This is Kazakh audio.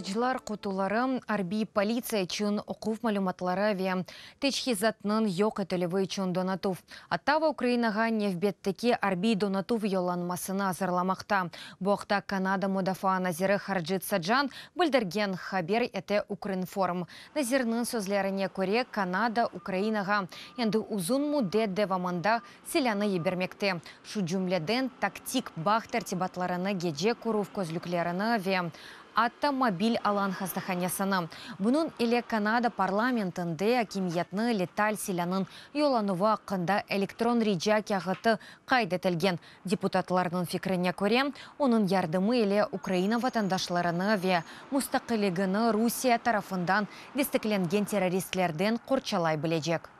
Аятчылар кутулары арби полиция үчүн оқу маалыматлары ве течхизатнын жок этилеби чун донатув. Аттава Украинага нефбеттеки арби донатув йолланмасын азырламакта. Бу Канада мудафаа назири Харджит Саджан билдирген хабер әте Укринформ. Назирнын сөзлөрине көре Канада Украинага энди узун муддет девамында селяны жибермекте. Шу жүмледен тактик бах тартибатларыны геже курув ве автомобиль алан хастаханясыны. Бұның Иле Канада парламентінде акимиятны леталь селянын юланува қында электрон рижа кяғыты қайды тілген. Депутатларының фикріне көрем, оның ярдымы эле Украина ватандашларыны ве мұстақылығыны Русия тарафындан дестікленген террористлерден қорчалай білежек.